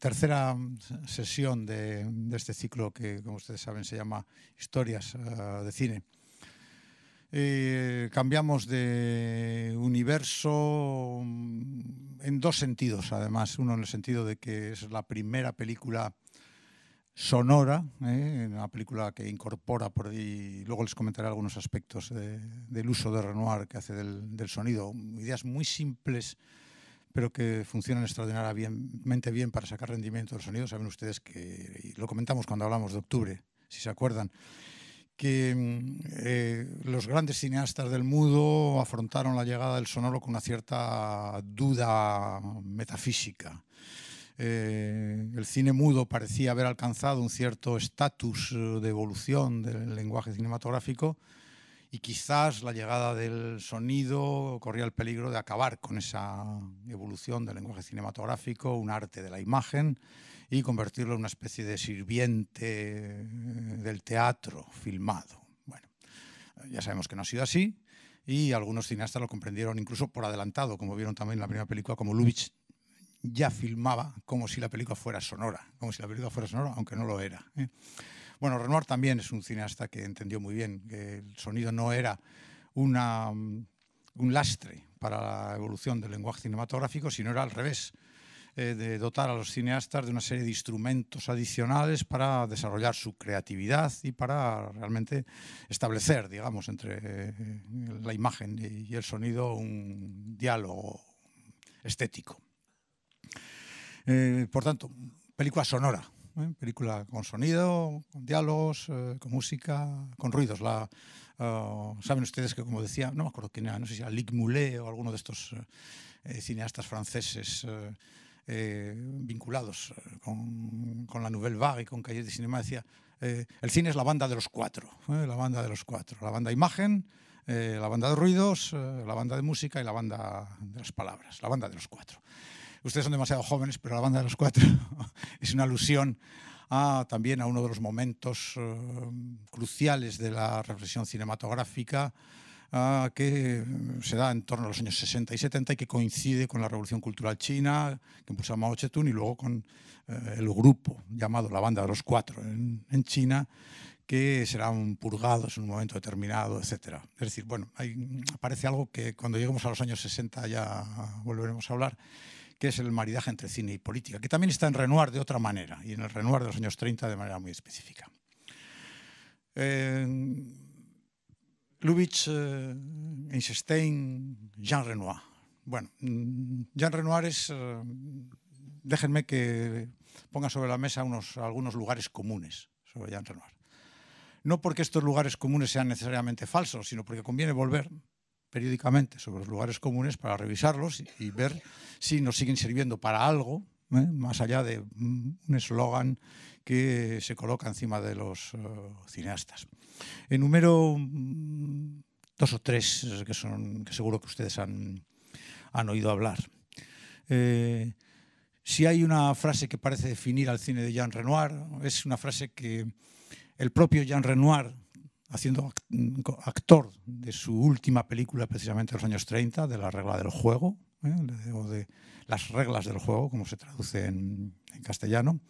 tercera mm, sesión de, este ciclo que, como ustedes saben, se llama Historias eh, de Cine. Eh, cambiamos de universo mm, en dos sentidos, además. Uno en el sentido de que es la primera película sonora, eh, una película que incorpora y luego les comentaré algunos aspectos del uso de Renoir que hace del sonido, ideas muy simples pero que funcionan extraordinariamente bien para sacar rendimiento del sonido. Saben ustedes que, y lo comentamos cuando hablamos de octubre, si se acuerdan, que mm, eh, los grandes cineastas del mudo afrontaron la llegada del sonoro con una cierta duda metafísica. Eh, el cine mudo parecía haber alcanzado un cierto estatus de evolución del lenguaje cinematográfico y quizás la llegada del sonido corría el peligro de acabar con esa evolución del lenguaje cinematográfico, un arte de la imagen, y convertirlo en una especie de sirviente eh, del teatro filmado. Bueno, ya sabemos que no ha sido así, y algunos cineastas lo comprendieron incluso por adelantado, como vieron también en la primera película, como Lubitsch ya filmaba como si la película fuera sonora, como si la película fuera sonora, aunque no lo era. ¿eh? Bueno, Renoir también es un cineasta que entendió muy bien que el sonido no era mm, un lastre para la evolución del lenguaje cinematográfico, sino era al revés, eh, de dotar a los cineastas de una serie de instrumentos adicionales para desarrollar su creatividad y para realmente establecer, digamos, entre eh, la imagen y el sonido un diálogo estético. Eh, por tanto, película sonora, ¿eh? película con sonido, con diálogos, eh, con música, con ruidos. Ah, saben ustedes que, como decía, no me acuerdo quién era, no sé si era Lick o alguno de estos eh, cineastas franceses vinculados con, con, la Nouvelle Vague y con Calle de Cinema, decía, el cine es la banda de los cuatro, la banda de los cuatro, la banda imagen, la banda de ruidos, la banda de música y la banda de las palabras, la banda de los cuatro. Ustedes son demasiado jóvenes, pero la banda de los cuatro es una alusión a, también a uno de los momentos eh, cruciales de la reflexión cinematográfica eh, que se da en torno a los años 60 y 70 y que coincide con la Revolución Cultural China, que impulsó Mao Tse-Tung, y luego con eh, el grupo llamado la Banda de los Cuatro en, China, que serán purgados en un momento determinado, etc. Es decir, bueno, hay, aparece algo que cuando lleguemos a los años 60 ya volveremos a hablar, que es el maridaje entre cine y política, que también está en Renoir de otra manera, y en el Renoir de los años 30 de manera muy específica. Eh, Lubitsch, eh, Einstein, Jean Renoir. Bueno, mm, Jean Renoir es, eh, déjenme que ponga sobre la mesa unos, algunos lugares comunes sobre Jean Renoir. No porque estos lugares comunes sean necesariamente falsos, sino porque conviene volver periódicamente sobre los lugares comunes para revisarlos y, ver si nos siguen sirviendo para algo, ¿eh? más allá de mm, un eslogan que se coloca encima de los eh, cineastas. En número mm, dos o tres que, son, seguro que ustedes han, oído hablar. Eh, si hay una frase que parece definir al cine de Jean Renoir, es una frase que el propio Jean Renoir haciendo mm, actor de su última película, precisamente de los años 30, de la regla del juego, ¿eh? o de las reglas del juego, como se traduce en, en, castellano,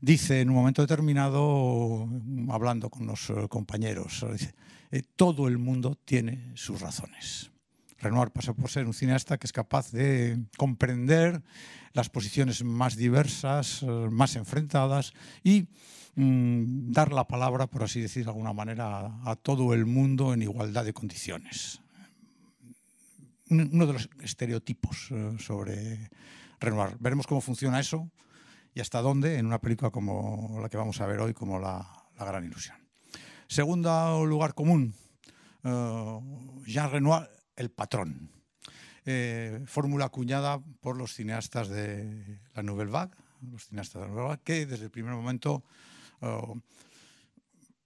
dice en un momento determinado, hablando con los eh, compañeros, dice, eh, todo el mundo tiene sus razones. Renoir pasa por ser un cineasta que es capaz de comprender las posiciones más diversas, más enfrentadas y Mm, dar la palabra, por así decir de alguna manera, a, todo el mundo en igualdad de condiciones. Uno de los estereotipos eh, sobre Renoir. Veremos cómo funciona eso y hasta dónde en una película como la que vamos a ver hoy, como la, Gran Ilusión. Segundo lugar común, eh, Jean Renoir, El Patrón. Eh, fórmula acuñada por los cineastas de la Nouvelle Vague, los cineastas de la Nouvelle Vague, que desde el primer momento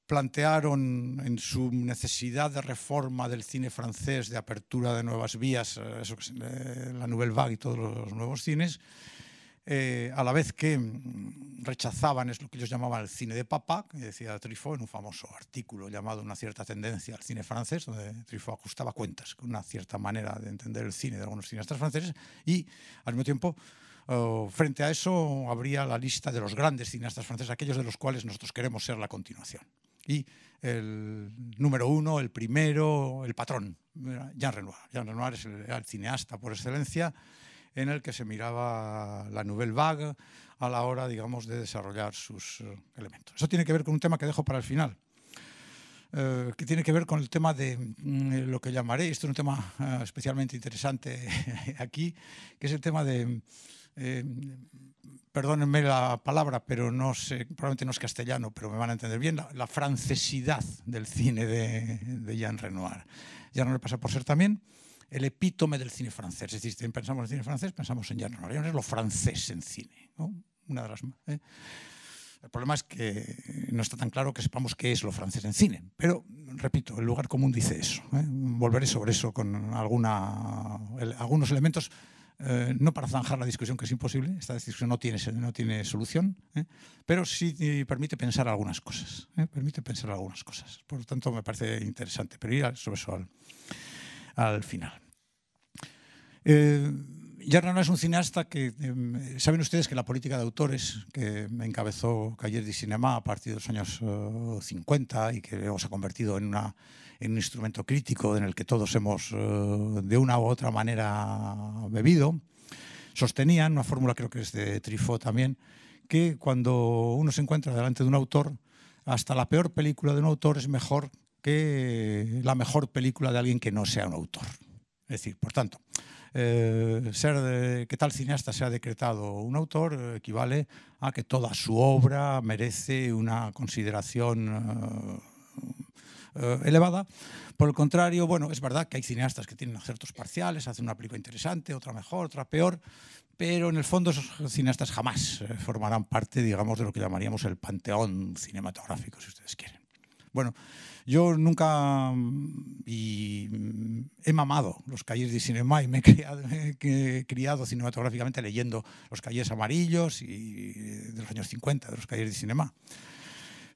plantearon en su necesidad de reforma del cine francés, de apertura de nuevas vías, eh, la Nouvelle Vague y todos los nuevos cines, eh, a la vez que mm, rechazaban es lo que ellos llamaban el cine de papá, que decía Trifo en un famoso artículo llamado Una cierta tendencia al cine francés, donde Trifo ajustaba cuentas con una cierta manera de entender el cine de algunos cineastas franceses, y al mismo tiempo eh, frente a eso habría la lista de los grandes cineastas franceses, aquellos de los cuales nosotros queremos ser la continuación. Y el número uno, el primero, el patrón, Jean Renoir. Jean Renoir es el, cineasta por excelencia en el que se miraba la Nouvelle Vague a la hora, digamos, de desarrollar sus eh, elementos. Eso tiene que ver con un tema que dejo para el final, eh, que tiene que ver con el tema de mm, lo que llamaré, esto es un tema especialmente interesante aquí, que es el tema de eh, perdónenme la palabra, pero no sé, probablemente no es castellano, pero me van a entender bien, la, francesidad del cine de, Jean Renoir. Jean Renoir pasa por ser también el epítome del cine francés. Es si pensamos en cine francés, pensamos en Jean Renoir. Jean es lo francés en cine, ¿no? una de las más. ¿eh? El problema es que no está tan claro que sepamos qué es lo francés en cine. Pero, repito, el lugar común dice eso. ¿eh? Volveré sobre eso con algunos elementos eh, no para zanjar la discusión, que es imposible, esta discusión no tiene, no tiene solución, ¿eh? pero sí permite pensar algunas cosas, ¿eh? permite pensar algunas cosas. Por lo tanto, me parece interesante, pero ir sobre eso al final no es un cineasta que, eh, saben ustedes que la política de autores que encabezó Calles de Cinema a partir de los años 50 eh, y que os ha convertido en, una, en, un instrumento crítico en el que todos hemos eh, de una u otra manera bebido, sostenían, una fórmula creo que es de Trifo también, que cuando uno se encuentra delante de un autor, hasta la peor película de un autor es mejor que la mejor película de alguien que no sea un autor. Es decir, por tanto, eh, ser que tal cineasta sea decretado un autor equivale a que toda su obra merece una consideración eh, eh, elevada. Por el contrario, bueno, es verdad que hay cineastas que tienen aciertos parciales, hacen una película interesante, otra mejor, otra peor, pero en el fondo esos cineastas jamás formarán parte, digamos, de lo que llamaríamos el panteón cinematográfico, si ustedes quieren. Bueno, yo nunca mm, y, mm, he mamado los calles de cinema y me he, criado, cinematográficamente leyendo los calles amarillos y eh, de los años 50, de los calles de cinema.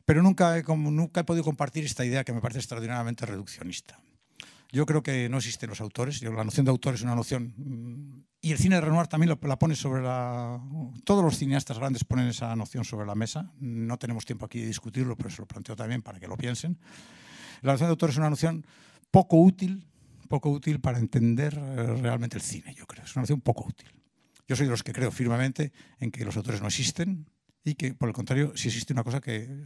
Pero nunca he, como, nunca he podido compartir esta idea que me parece extraordinariamente reduccionista. Yo creo que no existen los autores. la noción de autor es una noción. Mm, y el cine de Renoir también la pone sobre la. Todos los cineastas grandes ponen esa noción sobre la mesa. No tenemos tiempo aquí de discutirlo, pero se lo planteo también para que lo piensen. La noción de autor es una noción poco útil, poco útil para entender eh, realmente el cine, yo creo. Es una noción poco útil. Yo soy de los que creo firmemente en que los autores no existen y que, por el contrario, si existe una cosa que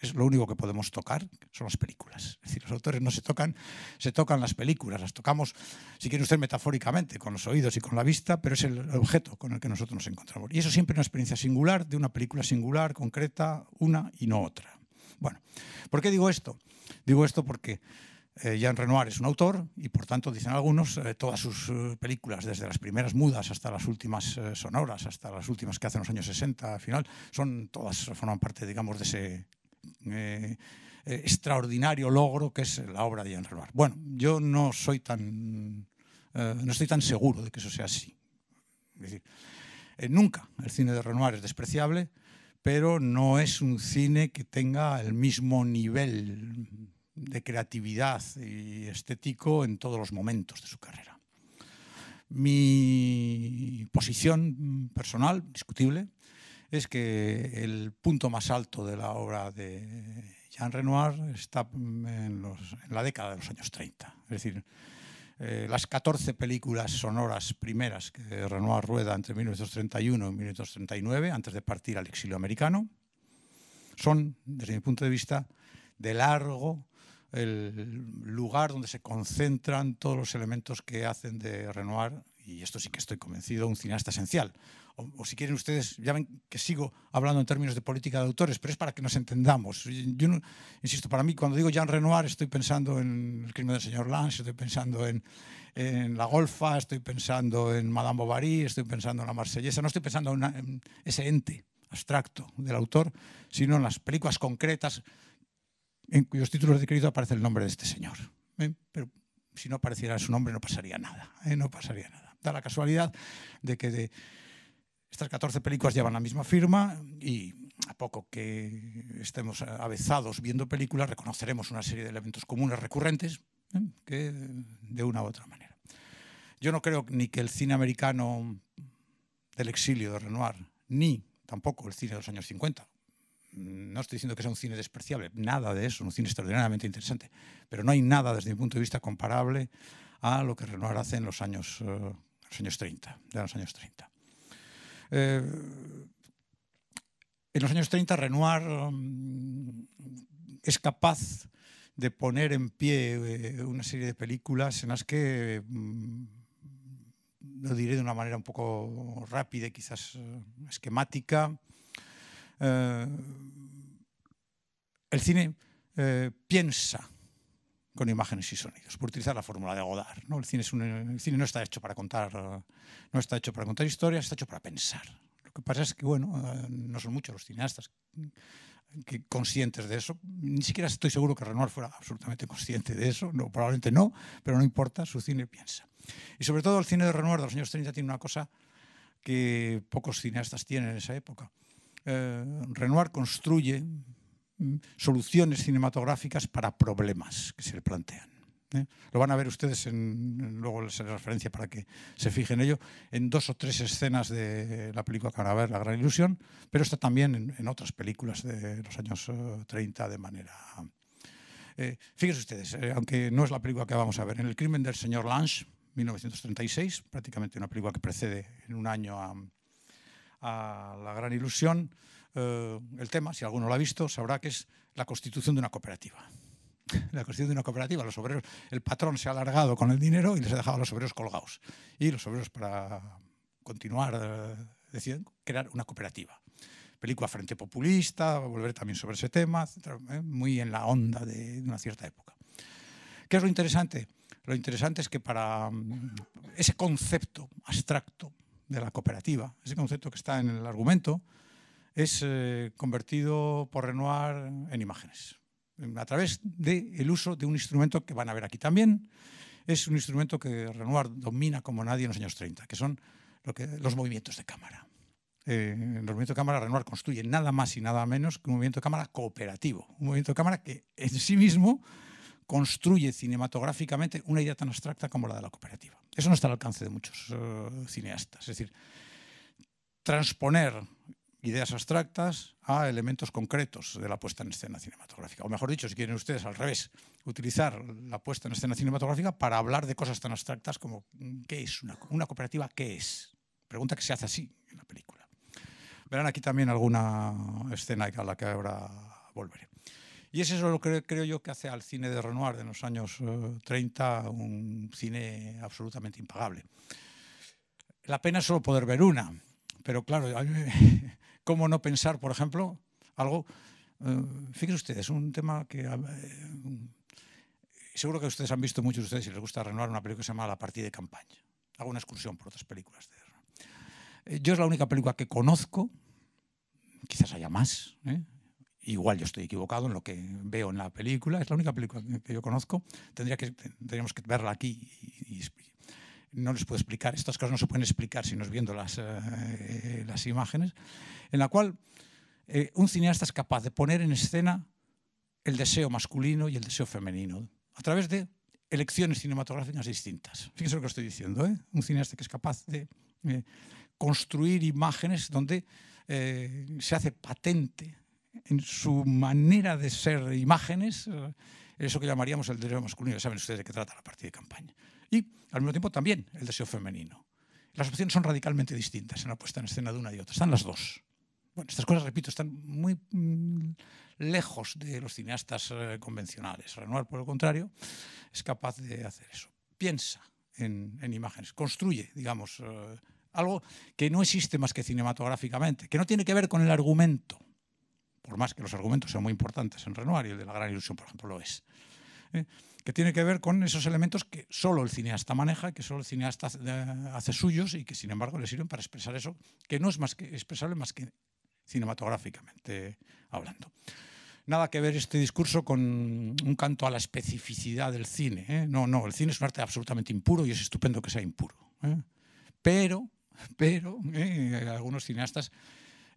es lo único que podemos tocar, son las películas. Es decir, los autores no se tocan, se tocan las películas, las tocamos, si quiere usted, metafóricamente, con los oídos y con la vista, pero es el objeto con el que nosotros nos encontramos. Y eso siempre es una experiencia singular, de una película singular, concreta, una y no otra. Bueno, ¿por qué digo esto? Digo esto porque eh, Jean Renoir es un autor y, por tanto, dicen algunos, eh, todas sus eh, películas, desde las primeras mudas hasta las últimas sonoras, hasta las últimas que hace en los años 60, al final, son, todas forman parte, digamos, de ese extraordinario logro que es la obra de Jean Renoir. Bueno, yo no soy tan, no estoy tan seguro de que eso sea así. nunca el cine de Renoir es despreciable, pero no es un cine que tenga el mismo nivel de creatividad y estético en todos los momentos de su carrera. Mi posición personal, discutible, es que el punto más alto de la obra de Jean Renoir está en, la década de los años 30. Es decir, eh, las 14 películas sonoras primeras que Renoir rueda entre 1931 y 1939, antes de partir al exilio americano, son, desde mi punto de vista, de largo el lugar donde se concentran todos los elementos que hacen de Renoir, y esto sí que estoy convencido, un cineasta esencial o, si quieren ustedes, ya ven que sigo hablando en términos de política de autores, pero es para que nos entendamos. Yo, insisto, para mí, cuando digo Jean Renoir, estoy pensando en El crimen del señor Lance, estoy pensando en, en La Golfa, estoy pensando en Madame Bovary, estoy pensando en La Marsellesa, no estoy pensando en, ese ente abstracto del autor, sino en las películas concretas en cuyos títulos de crédito aparece el nombre de este señor. ¿Eh? Pero si no apareciera su nombre no pasaría nada, ¿eh? no pasaría nada. Da la casualidad de que de estas 14 películas llevan la misma firma y a poco que estemos avezados viendo películas reconoceremos una serie de elementos comunes recurrentes ¿eh? que de una u otra manera. Yo no creo ni que el cine americano del exilio de Renoir, ni tampoco el cine de los años 50, no estoy diciendo que sea un cine despreciable, nada de eso, un cine extraordinariamente interesante, pero no hay nada desde mi punto de vista comparable a lo que Renoir hace en los años, eh, los años de los años 30. Eh, en los años 30, Renoir mm, es capaz de poner en pie eh, una serie de películas en las que, mm, lo diré de una manera un poco rápida y quizás eh, esquemática, el cine piensa con imágenes y sonidos, por utilizar la fórmula de Godard. ¿no? El, cine es un, cine no está hecho para contar, no está hecho para contar historias, está hecho para pensar. Lo que pasa es que, bueno, no son muchos los cineastas que conscientes de eso. Ni siquiera estoy seguro que Renoir fuera absolutamente consciente de eso, probablemente no, pero no importa, su cine piensa. Y sobre todo el cine de Renoir de los años 30 tiene una cosa que pocos cineastas tienen en esa época. Eh, Renoir construye Mm, soluciones cinematográficas para problemas que se le plantean. ¿eh? Lo van a ver ustedes, en, luego les haré referencia para que se fijen en ello, en dos o tres escenas de la película que ver, La Gran Ilusión, pero está también en, otras películas de los años 30 eh, de manera... Eh, fíjense ustedes, aunque no es la película que vamos a ver, en El crimen del señor Lange, 1936, prácticamente una película que precede en un año a, a La Gran Ilusión, eh, el tema, si alguno lo ha visto, sabrá que es la constitución de una cooperativa. La constitución de una cooperativa, los obreros, el patrón se ha alargado con el dinero y les ha dejado a los obreros colgados. Y los obreros para continuar eh, deciden crear una cooperativa. Película Frente Populista, volver también sobre ese tema, eh, muy en la onda de una cierta época. ¿Qué es lo interesante? Lo interesante es que para mm, ese concepto abstracto de la cooperativa, ese concepto que está en el argumento, es eh, convertido por Renoir en imágenes, a través del uso de un instrumento que van a ver aquí también. Es un instrumento que Renoir domina como nadie en los años 30, que son los movimientos de cámara. en eh, el movimiento de cámara Renoir construye nada más y nada menos que un movimiento de cámara cooperativo, un movimiento de cámara que en sí mismo construye cinematográficamente una idea tan abstracta como la de la cooperativa. Eso no está al alcance de muchos eh, cineastas. Es decir, transponer ideas abstractas a elementos concretos de la puesta en escena cinematográfica. O mejor dicho, si quieren ustedes al revés, utilizar la puesta en escena cinematográfica para hablar de cosas tan abstractas como mm, ¿qué es una, cooperativa? ¿Qué es? Pregunta que se hace así en la película. Verán aquí también alguna escena a la que ahora volveré. Y es eso lo que creo yo que hace al cine de Renoir de los años 30 eh, un cine absolutamente impagable. La pena es solo poder ver una, pero claro, a mí, ¿Cómo no pensar, por ejemplo, algo? Eh, fíjense ustedes, un tema que eh, seguro que ustedes han visto muchos de ustedes y les gusta renovar una película que se llama La partida de campaña. Hago una excursión por otras películas de guerra. Eh, yo es la única película que conozco, quizás haya más, igual yo estoy equivocado en lo que veo en la película, es la única película que yo conozco, Tendría que, tendríamos que verla aquí y, y no les puedo explicar, estas cosas no se pueden explicar si no es viendo las, eh, las imágenes, en la cual eh, un cineasta es capaz de poner en escena el deseo masculino y el deseo femenino a través de elecciones cinematográficas distintas. Fíjense lo que estoy diciendo, ¿eh? un cineasta que es capaz de eh, construir imágenes donde se hace patente en su manera de ser imágenes eso que llamaríamos el deseo masculino. Ya saben ustedes de qué trata la partida de campaña y al mismo tiempo también el deseo femenino. Las opciones son radicalmente distintas en la puesta en escena de una y otra. Están las dos. Bueno, estas cosas, repito, están muy mm, lejos de los cineastas eh, convencionales. Renoir, por el contrario, es capaz de hacer eso. Piensa en, imágenes, construye, digamos, eh, algo que no existe más que cinematográficamente, que no tiene que ver con el argumento, por más que los argumentos sean muy importantes en Renoir y el de la gran ilusión, por ejemplo, lo es. ¿eh? que tiene que ver con esos elementos que solo el cineasta maneja, que solo el cineasta eh, hace, suyos y que sin embargo le sirven para expresar eso, que no es más que expresable más que cinematográficamente hablando. Nada que ver este discurso con un canto a la especificidad del cine. ¿eh? No, no, el cine es un arte absolutamente impuro y es estupendo que sea impuro. Pero, pero, algunos cineastas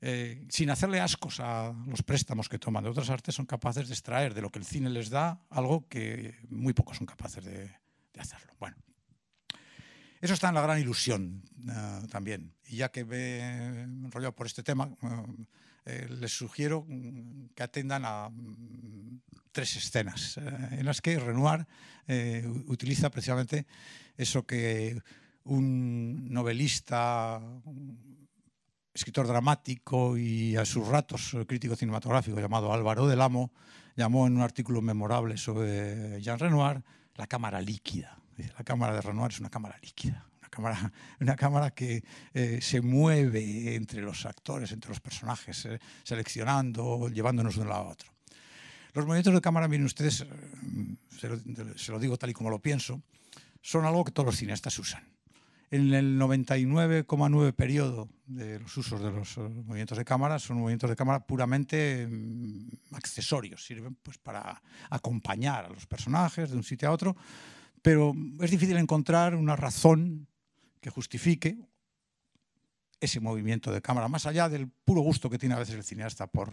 eh, sin hacerle ascos a los préstamos que toman de otras artes, son capaces de extraer de lo que el cine les da algo que muy pocos son capaces de, hacerlo. Bueno, eso está en la gran ilusión eh, también. Y ya que me he enrollado por este tema, eh, les sugiero mm, que atendan a mm, tres escenas en las que Renoir utiliza precisamente eso que un novelista escritor dramático y a sus ratos eh, crítico cinematográfico llamado Álvaro del Amo, llamó en un artículo memorable sobre Jean Renoir la cámara líquida. La cámara de Renoir es una cámara líquida, una cámara, una cámara que eh, se mueve entre los actores, entre los personajes, eh, seleccionando, llevándonos de un lado a otro. Los movimientos de cámara, miren ustedes, se lo digo tal y como lo pienso, son algo que todos los cineastas usan en el 99,9 periodo de los usos de los eh, movimientos de cámara son movimientos de cámara puramente mm, accesorios, sirven pues para acompañar a los personajes de un sitio a otro, pero es difícil encontrar una razón que justifique ese movimiento de cámara, más allá del puro gusto que tiene a veces el cineasta por,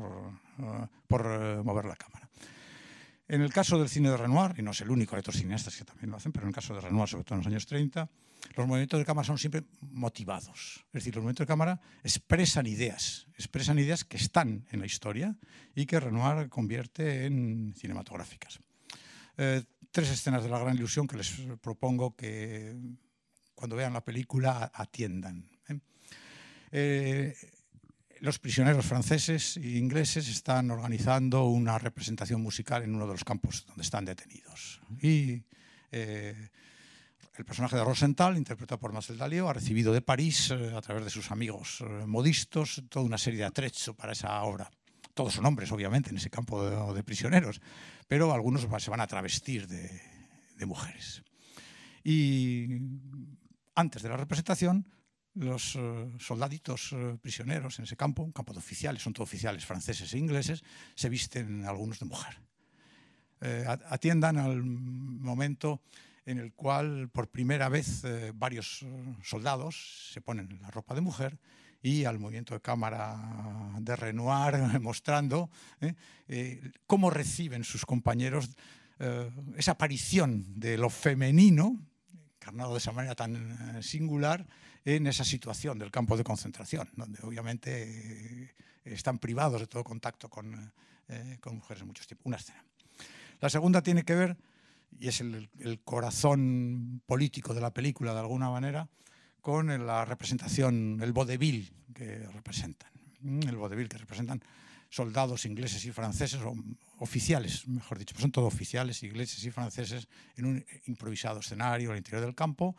eh, eh, mover la cámara. En el caso del cine de Renoir, y no es el único, hay otros cineastas que también lo hacen, pero en el caso de Renoir, sobre todo en los años 30, los movimientos de cámara son siempre motivados. Es decir, los movimientos de cámara expresan ideas, expresan ideas que están en la historia y que Renoir convierte en cinematográficas. Eh, tres escenas de la gran ilusión que les propongo que cuando vean la película atiendan. ¿eh? Eh, los prisioneros franceses e ingleses están organizando una representación musical en uno de los campos donde están detenidos. Y el personaje de Rosenthal, interpretado por Marcel Dalio, ha recibido de París, eh, a través de sus amigos eh, modistos, toda una serie de atrecho para esa obra. Todos son hombres, obviamente, en ese campo de, prisioneros, pero algunos se van a travestir de, mujeres. Y antes de la representación, los eh, soldaditos prisioneros en ese campo, un campo de oficiales, son todos oficiales franceses e ingleses, se visten algunos de mujer. atiendan al momento en el cual por primera vez eh, varios eh, soldados se ponen la ropa de mujer y al movimiento de cámara de Renoir mostrando eh, cómo reciben sus compañeros esa aparición de lo femenino, encarnado de esa manera tan singular, en esa situación del campo de concentración, donde obviamente están privados de todo contacto con, con mujeres en muchos tiempos. Una escena. La segunda tiene que ver y es el, corazón político de la película de alguna manera, con la representación, el vodevil que representan, el vodevil que representan soldados ingleses y franceses, o oficiales, mejor dicho, pues son todos oficiales ingleses y franceses en un improvisado escenario al interior del campo,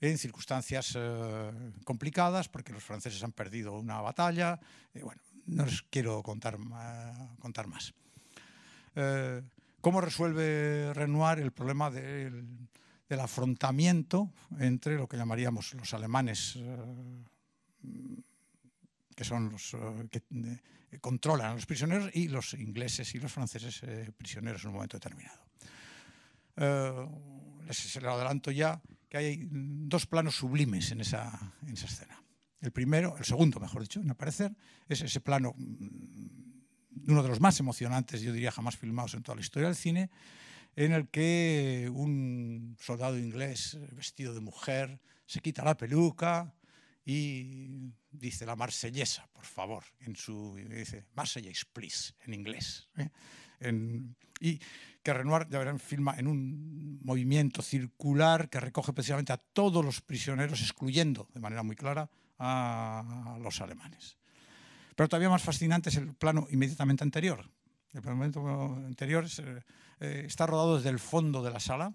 en circunstancias eh, complicadas, porque los franceses han perdido una batalla. Eh, bueno, no les quiero contar, eh, contar más. ¿Cómo resuelve Renoir el problema del, afrontamiento entre lo que llamaríamos los alemanes, eh, que son los eh, que controlan a los prisioneros, y los ingleses y los franceses eh, prisioneros en un momento determinado? les, adelanto ya que hay dos planos sublimes en esa, en esa escena. El primero, el segundo, mejor dicho, en aparecer, es ese plano mm, uno de los más emocionantes, yo diría, jamás filmados en toda la historia del cine, en el que un soldado inglés vestido de mujer se quita la peluca y dice la marsellesa, por favor, en su dice Marsellese, please, en inglés. ¿eh? y que Renoir, ya verán, filma en un movimiento circular que recoge precisamente a todos los prisioneros, excluyendo de manera muy clara a los alemanes. Pero todavía más fascinante es el plano inmediatamente anterior. El plano anterior eh, está rodado desde el fondo de la sala,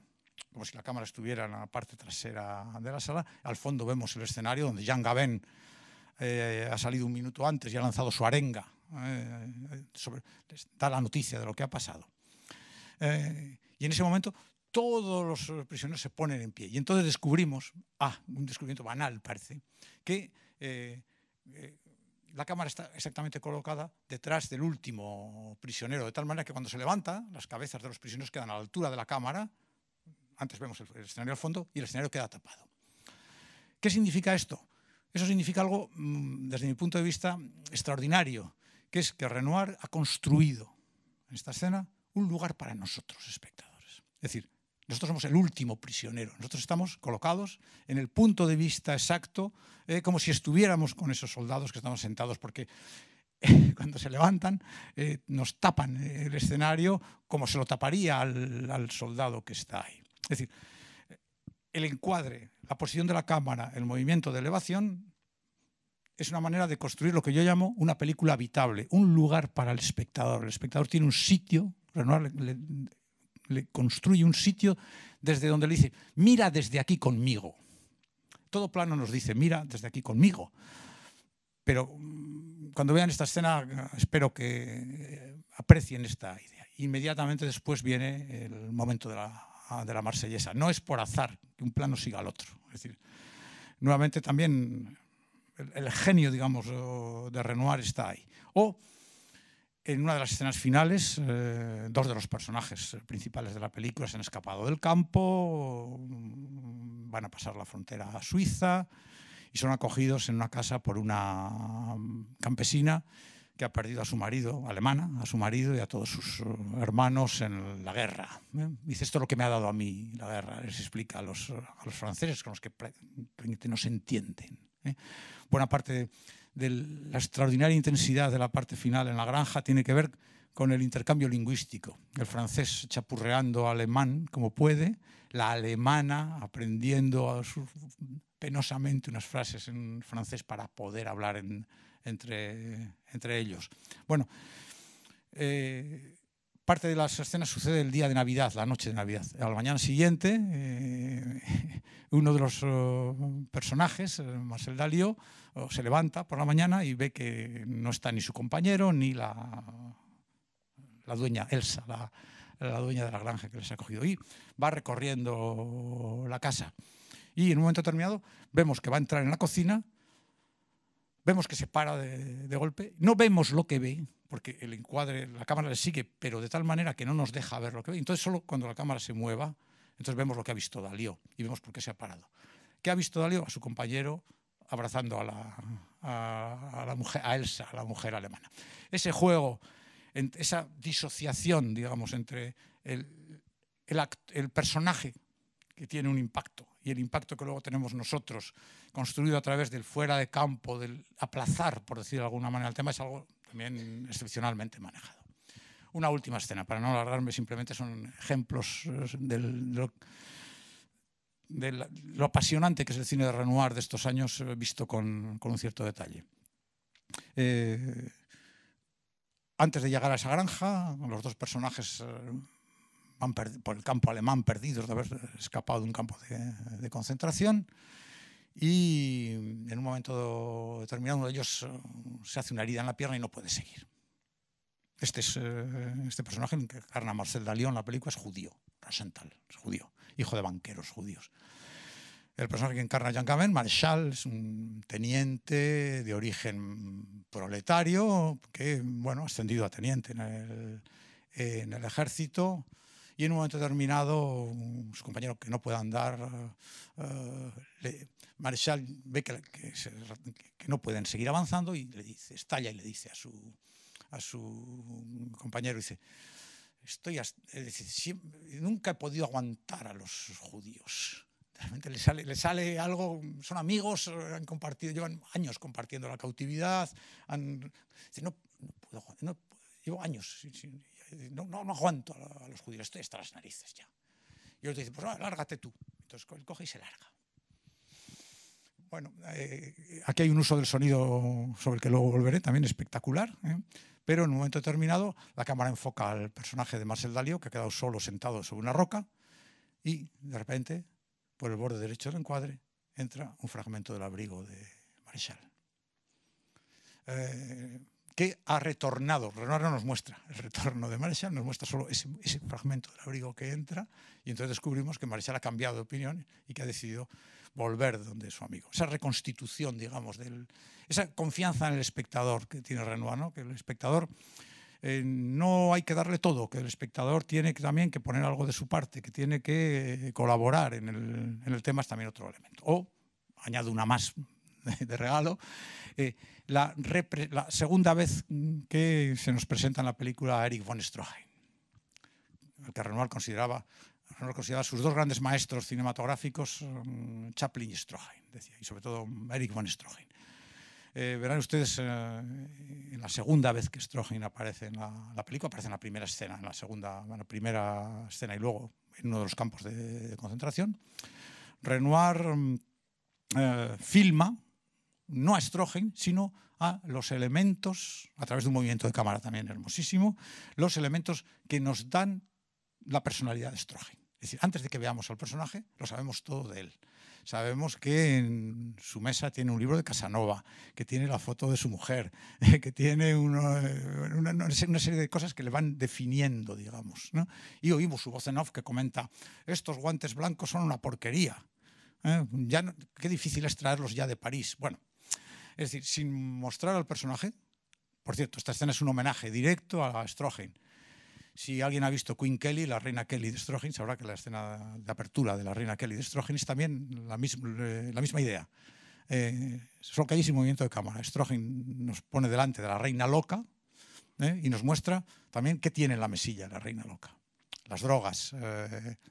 como si la cámara estuviera en la parte trasera de la sala. Al fondo vemos el escenario donde Jean Gabin eh, ha salido un minuto antes y ha lanzado su arenga. Eh, sobre, da la noticia de lo que ha pasado. y en ese momento todos los prisioneros se ponen en pie. Y entonces descubrimos, ah, un descubrimiento banal parece, que la cámara está exactamente colocada detrás del último prisionero, de tal manera que cuando se levanta, las cabezas de los prisioneros quedan a la altura de la cámara, antes vemos el, escenario al fondo, y el escenario queda tapado. ¿Qué significa esto? Eso significa algo, mm, desde mi punto de vista, extraordinario, que es que Renoir ha construido en esta escena un lugar para nosotros, espectadores. Es decir, nosotros somos el último prisionero. Nosotros estamos colocados en el punto de vista exacto, eh, como si estuviéramos con esos soldados que estamos sentados, porque eh, cuando se levantan, eh, nos tapan el escenario como se lo taparía al, soldado que está ahí. Es decir, el encuadre, la posición de la cámara, el movimiento de elevación, es una manera de construir lo que yo llamo una película habitable, un lugar para el espectador. El espectador tiene un sitio, le construye un sitio desde donde le dice, mira desde aquí conmigo. Todo plano nos dice, mira desde aquí conmigo. Pero mm, cuando vean esta escena, eh, espero que eh, aprecien esta idea. Inmediatamente después viene el momento ah, de la, marsellesa. No es por azar que un plano siga al otro. Es decir, nuevamente también el, genio, digamos, de Renoir está ahí. O en una de las escenas finales, eh, dos de los personajes principales de la película se han escapado del campo, mm, van a pasar la frontera a Suiza y son acogidos en una casa por una mm, campesina que ha perdido a su marido, alemana, a su marido y a todos sus eh, hermanos en la guerra. ¿eh? Dice, esto lo que me ha dado a mí la guerra, les explica a los, franceses con los que no se entienden. ¿eh? Buena parte de la extraordinaria intensidad de la parte final en la granja tiene que ver con el intercambio lingüístico. El francés chapurreando alemán como puede, la alemana aprendiendo penosamente unas frases en francés para poder hablar entre, ellos. Bueno, eh, parte de las escenas sucede el día de Navidad, la noche de Navidad. Al mañana siguiente, eh, uno de los oh, personajes, eh, Marcel Dalio, se levanta por la mañana y ve que no está ni su compañero ni la, la dueña Elsa, la, dueña de la granja que les ha cogido. Y va recorriendo la casa. Y en un momento determinado vemos que va a entrar en la cocina, vemos que se para de, golpe, no vemos lo que ve, porque el encuadre, la cámara le sigue, pero de tal manera que no nos deja ver lo que ve. Entonces solo cuando la cámara se mueva, entonces vemos lo que ha visto Dalío y vemos por qué se ha parado. ¿Qué ha visto Dalío? A su compañero abrazando a la, mujer, a Elsa, a la mujer alemana. Ese juego, esa disociación, digamos, entre el, personaje que tiene un impacto y el impacto que luego tenemos nosotros, construido a través del fuera de campo, del aplazar, por decir de alguna manera, el tema, es algo también excepcionalmente manejado. Una última escena, para no alargarme, simplemente son ejemplos eh, del, de de lo apasionante que es el cine de Renoir de estos años eh, visto con, un cierto detalle. Eh, antes de llegar a esa granja, los dos personajes van eh, por el campo alemán perdidos de haber escapado de un campo de, de concentración y en un momento determinado uno de ellos se hace una herida en la pierna y no puede seguir. Este, es, eh, este personaje que encarna Marcel Dalion en la película es judío, Rosenthal, es judío, hijo de banqueros judíos. El personaje que encarna Jean Gabin, Marshall, es un teniente de origen proletario que, bueno, ascendido a teniente en el, en el ejército y en un momento determinado sus compañeros que no puede andar, eh, eh, Marshall ve que, que, no pueden seguir avanzando y le dice, estalla y le dice a su, a su compañero dice, estoy nunca he podido aguantar a los judíos. Realmente le sale, le sale algo, son amigos, han compartido, llevan años compartiendo la cautividad, han, dice, no, no, puedo, llevo años, no, no, aguanto a, los judíos, estoy hasta las narices ya. Y él dice, pues lárgate tú. Entonces él coge y se larga. Bueno, eh, aquí hay un uso del sonido sobre el que luego volveré, también espectacular. ¿eh? pero en un momento determinado la cámara enfoca al personaje de Marcel Dalio, que ha quedado solo sentado sobre una roca, y de repente, por el borde derecho del encuadre, entra un fragmento del abrigo de Marechal. Eh, que ha retornado, Renoir nos muestra el retorno de Marechal, nos muestra solo ese, fragmento del abrigo que entra, y entonces descubrimos que Marechal ha cambiado de opinión y que ha decidido volver donde su amigo. Esa reconstitución, digamos, esa confianza en el espectador que tiene Renoir, ¿no? que el espectador eh, no hay que darle todo, que el espectador tiene que, también que poner algo de su parte, que tiene que eh, colaborar en el, tema, es también otro elemento. O, añado una más de, regalo, eh, la, segunda vez que se nos presenta en la película Eric von Stroheim, el que Renoir consideraba nos consideraba sus dos grandes maestros cinematográficos, mm, Chaplin y Stroheim, decía, y sobre todo Eric von Stroheim. Eh, verán ustedes eh, en la segunda vez que Stroheim aparece en la, película, aparece en la primera escena, en la segunda, primera escena y luego en uno de los campos de, concentración. Renoir mm, eh, filma no a Stroheim, sino a los elementos, a través de un movimiento de cámara también hermosísimo, los elementos que nos dan la personalidad de Stroheim decir, antes de que veamos al personaje, lo sabemos todo de él. Sabemos que en su mesa tiene un libro de Casanova, que tiene la foto de su mujer, que tiene eh, una, serie de cosas que le van definiendo, digamos. Y oímos su voz en off que comenta, estos guantes blancos son una porquería. ¿eh? Ya qué difícil es traerlos ya de París. Bueno, es decir, sin mostrar al personaje, por cierto, esta escena es un homenaje directo a Stroheim si alguien ha visto Queen Kelly, la reina Kelly de Strohin, sabrá que la escena de apertura de la reina Kelly de Strohin es también eh, la, misma idea. Eh, solo que ese movimiento de cámara. Strohin nos pone delante de la reina loca eh, y nos muestra también qué tiene en la mesilla la reina loca. Las drogas,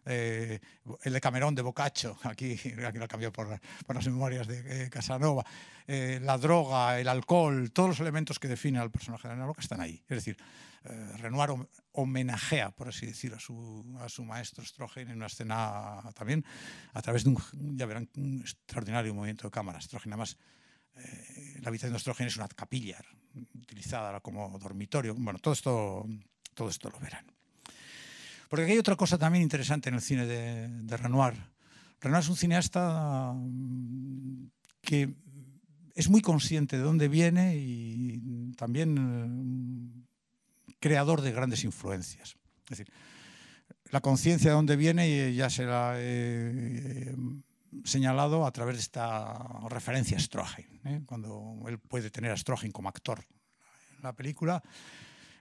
eh, el de Camerón de bocacho aquí, aquí lo cambió por, por, las memorias de Casanova, la droga, el alcohol, todos los elementos que definen al personaje de la reina loca están ahí. Es decir, eh, Renoir homenajea, por así decirlo, a su, maestro Strogen en una escena también, a través de un, ya verán, extraordinario movimiento de cámara. además, eh, la habitación de Strogen es una capilla utilizada como dormitorio. Bueno, todo esto, todo esto lo verán. Porque hay otra cosa también interesante en el cine de, de Renoir. Renoir es un cineasta que es muy consciente de dónde viene y también eh, creador de grandes influencias. Es decir, la conciencia de dónde viene eh, ya se la he señalado a través de esta referencia a Stroheim, ¿eh? cuando él puede tener a Stroheim como actor en la película.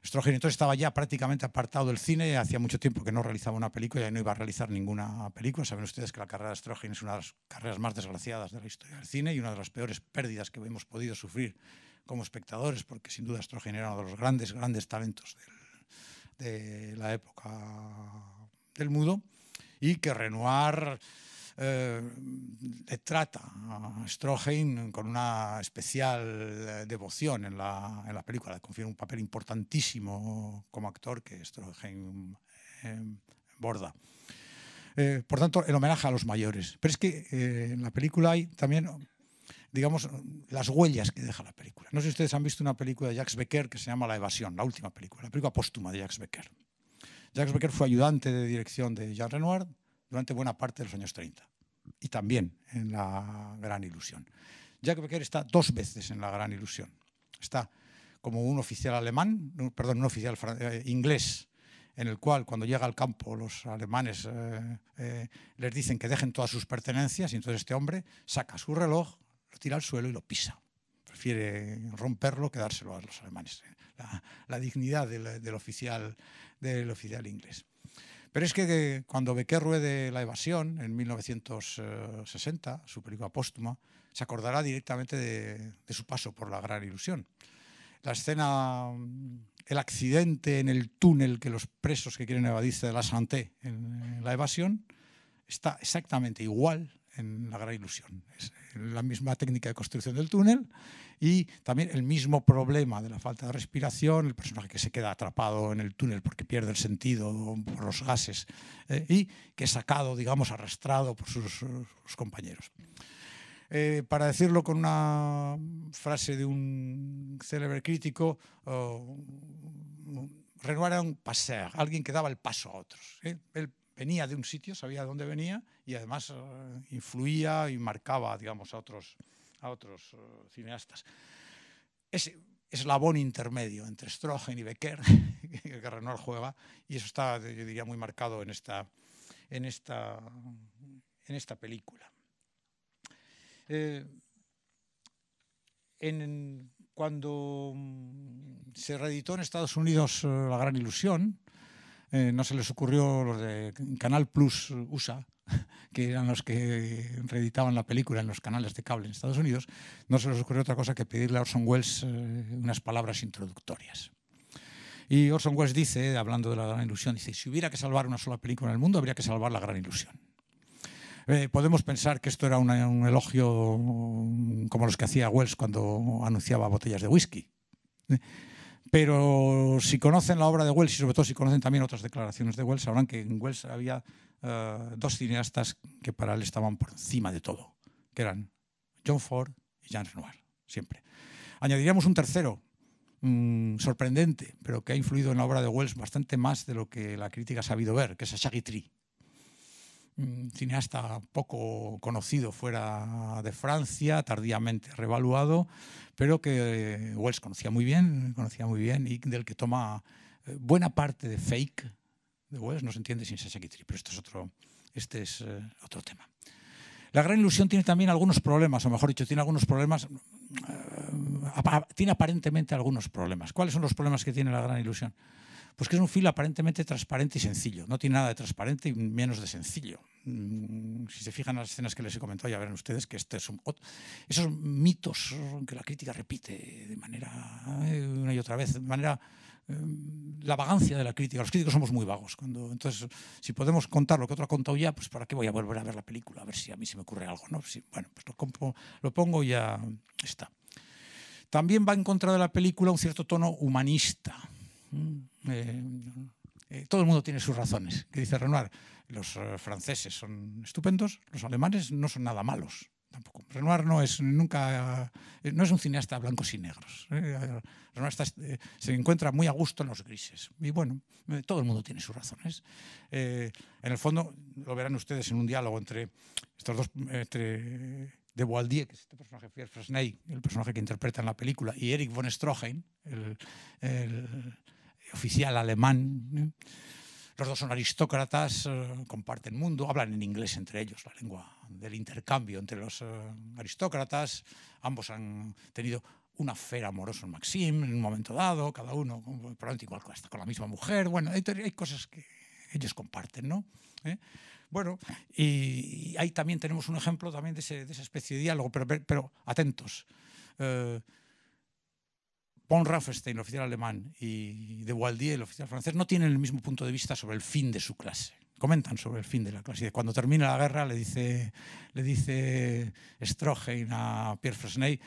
Stroheim entonces estaba ya prácticamente apartado del cine, hacía mucho tiempo que no realizaba una película y no iba a realizar ninguna película. Saben ustedes que la carrera de Stroheim es una de las carreras más desgraciadas de la historia del cine y una de las peores pérdidas que hemos podido sufrir como espectadores, porque sin duda Stroheim era uno de los grandes, grandes talentos de la época del mudo, y que Renoir eh, le trata a Stroheim con una especial eh, devoción en la, película, le confiere un papel importantísimo como actor que Stroheim eh, borda. por tanto, el homenaje a los mayores. Pero es que en la película hay también digamos, las huellas que deja la película. No sé si ustedes han visto una película de Jacques Becker que se llama La evasión, la última película, la película póstuma de Jacques Becker. Jacques Becker fue ayudante de dirección de Jean Renoir durante buena parte de los años 30 y también en La Gran Ilusión. Jacques Becker está dos veces en La Gran Ilusión. Está como un oficial alemán, perdón, un oficial eh, inglés, en el cual cuando llega al campo los alemanes eh, eh, les dicen que dejen todas sus pertenencias y entonces este hombre saca su reloj, tira al suelo y lo pisa. Prefiere romperlo que dárselo a los alemanes. ¿eh? La, dignidad del, oficial, del oficial inglés. Pero es que cuando Becker ruede La evasión en 1960, su película póstuma, se acordará directamente de, de su paso por la gran ilusión. La escena mm, el accidente en el túnel que los presos que quieren evadirse de la Santé en, la evasión está exactamente igual en La Gran Ilusión. Es la misma técnica de construcción del túnel y también el mismo problema de la falta de respiración, el personaje que se queda atrapado en el túnel porque pierde el sentido por los gases eh, y que es sacado, digamos, arrastrado por sus, compañeros. Eh, para decirlo con una frase de un célebre crítico, oh, Renoir era un paseo, alguien que daba el paso a otros. Eh, venía de un sitio, sabía de dónde venía y además eh, influía y marcaba, digamos, a otros, a otros eh, cineastas. Ese eslabón intermedio entre Strogen y Becker, que Renoir juega, y eso está, yo diría, muy marcado en esta, en esta, en esta película. Eh, cuando mm, se reeditó en Estados Unidos La Gran Ilusión, eh, no se les ocurrió los de Canal Plus USA, que eran los que reeditaban la película en los canales de cable en Estados Unidos, no se les ocurrió otra cosa que pedirle a Orson Welles eh, unas palabras introductorias. Y Orson Welles dice, hablando de la gran ilusión, dice, si hubiera que salvar una sola película en el mundo, habría que salvar la gran ilusión. Eh, podemos pensar que esto era un elogio mm, como los que hacía Welles cuando anunciaba botellas de whisky. Pero si conocen la obra de Wells y sobre todo si conocen también otras declaraciones de Wells, sabrán que en Wells había eh, dos cineastas que para él estaban por encima de todo, que eran John Ford y Jean Renoir, siempre. Añadiríamos un tercero, mm, sorprendente, pero que ha influido en la obra de Wells bastante más de lo que la crítica ha sabido ver, que es Shaggy Tree. Mm, cineasta poco conocido fuera de Francia, tardíamente revaluado, pero que eh, Wells conocía muy bien, conocía muy bien y del que toma eh, buena parte de fake de Wells, no se entiende sin Kitri, pero esto es otro, este es eh, otro tema. La gran ilusión tiene también algunos problemas, o mejor dicho, tiene algunos problemas, tiene aparentemente algunos problemas. ¿Cuáles son los problemas que tiene la gran ilusión? Pues que es un film aparentemente transparente y sencillo. No tiene nada de transparente y menos de sencillo. Mm, si se fijan en las escenas que les he comentado, ya verán ustedes que este es un, esos mitos que la crítica repite de manera eh, una y otra vez, de manera eh, la vagancia de la crítica. Los críticos somos muy vagos. Cuando, entonces, si podemos contar lo que otro ha contado ya, pues ¿para qué voy a volver a ver la película? A ver si a mí se me ocurre algo. ¿no? bueno, pues lo, compro, lo pongo y ya está. También va en contra de la película un cierto tono humanista Mm, eh, eh, todo el mundo tiene sus razones, que dice Renoir. Los eh, franceses son estupendos, los alemanes no son nada malos. Tampoco. Renoir no es nunca no es un cineasta blancos y negros. Renoir se encuentra muy a gusto en los grises. Y bueno, todo el mundo tiene sus razones. en el fondo, lo verán ustedes en un diálogo entre estos dos, entre de Waldier, que es este personaje Pierre el personaje que interpreta en la película, y Eric von Stroheim, el oficial alemán. ¿eh? Los dos son aristócratas, eh, comparten mundo, hablan en inglés entre ellos, la lengua del intercambio entre los eh, aristócratas. Ambos han tenido una fe amorosa en Maxim en un momento dado, cada uno probablemente igual con la misma mujer. Bueno, hay, cosas que ellos comparten, ¿no? Bueno, y, ahí también tenemos un ejemplo también de, esa especie de diálogo, pero, atentos von Raffenstein, el oficial alemán, y de Waldier, el oficial francés, no tienen el mismo punto de vista sobre el fin de su clase. Comentan sobre el fin de la clase. Y cuando termina la guerra, le dice, le dice a Pierre Fresnay: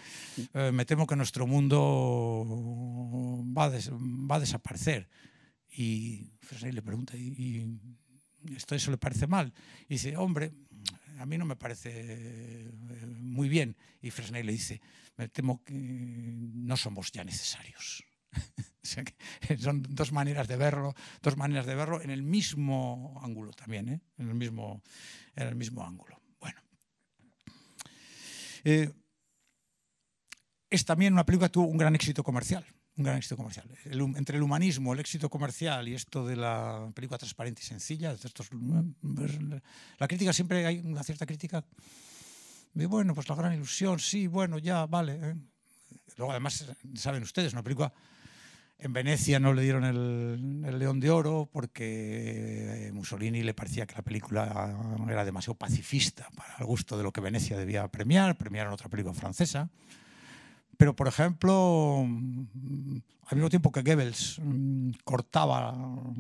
eh, Me temo que nuestro mundo va a, desaparecer. Y Fresnay le pregunta: ¿Y, esto eso le parece mal? Y dice: Hombre, a mí no me parece eh, muy bien. Y Fresnay le dice, me temo que no somos ya necesarios. son dos maneras de verlo, dos maneras de verlo en el mismo ángulo también, ¿eh? en, el mismo, en el mismo ángulo. Bueno. Eh, es también una película que tuvo un gran éxito comercial un gran éxito comercial. entre el humanismo, el éxito comercial y esto de la película transparente y sencilla, pues, la crítica siempre hay una cierta crítica. Y bueno, pues la gran ilusión, sí, bueno, ya, vale. ¿eh? Luego, además, saben ustedes, una película. En Venecia no le dieron el, el León de Oro porque eh, Mussolini le parecía que la película era demasiado pacifista para el gusto de lo que Venecia debía premiar. Premiaron otra película francesa. Pero, por ejemplo, al mismo tiempo que Goebbels mm, cortaba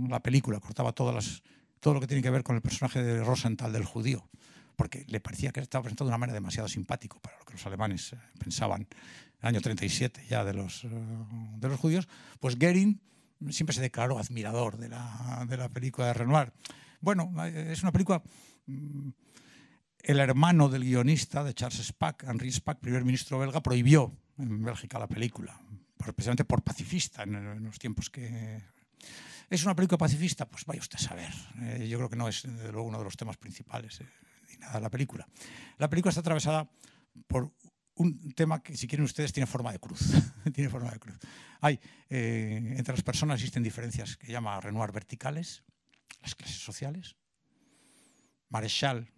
la película, cortaba todo lo que tiene que ver con el personaje de Rosenthal, del judío, porque le parecía que estaba presentado de una manera demasiado simpático para lo que los alemanes eh, pensaban en el año 37 ya de los, eh, de los judíos, pues Goering siempre se declaró admirador de la, de la película de Renoir. Bueno, eh, es una película... Mm, el hermano del guionista de Charles Spack, Henri Spack, primer ministro belga, prohibió en Bélgica la película, precisamente por pacifista en, los tiempos que ¿Es una película pacifista? Pues vaya usted a saber. Eh, yo creo que no es, desde luego, uno de los temas principales eh, ni nada de la película. La película está atravesada por un tema que, si quieren ustedes, tiene forma de cruz. tiene forma de cruz. Hay, eh, entre las personas existen diferencias que llama Renoir verticales, las clases sociales, Marechal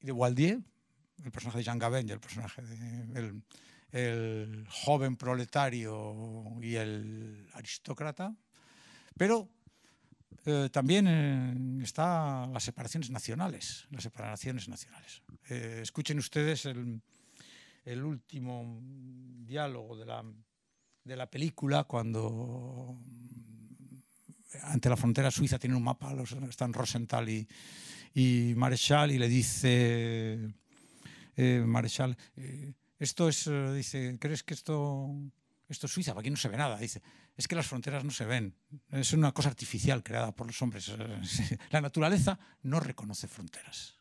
y de Waldier, el personaje de Jean Gabin el personaje del joven proletario y el aristócrata, pero eh, también eh, están las separaciones nacionales, las separaciones nacionales. Eh, escuchen ustedes el, último diálogo de la, película cuando mm, ante la frontera suiza tiene un mapa, los, están Rosenthal y, y Marechal y le dice eh, Marechal, eh, esto es, eh, dice, ¿crees que esto, esto es Suiza? Aquí no se ve nada, dice. Es que las fronteras no se ven. Es una cosa artificial creada por los hombres. La naturaleza no reconoce fronteras.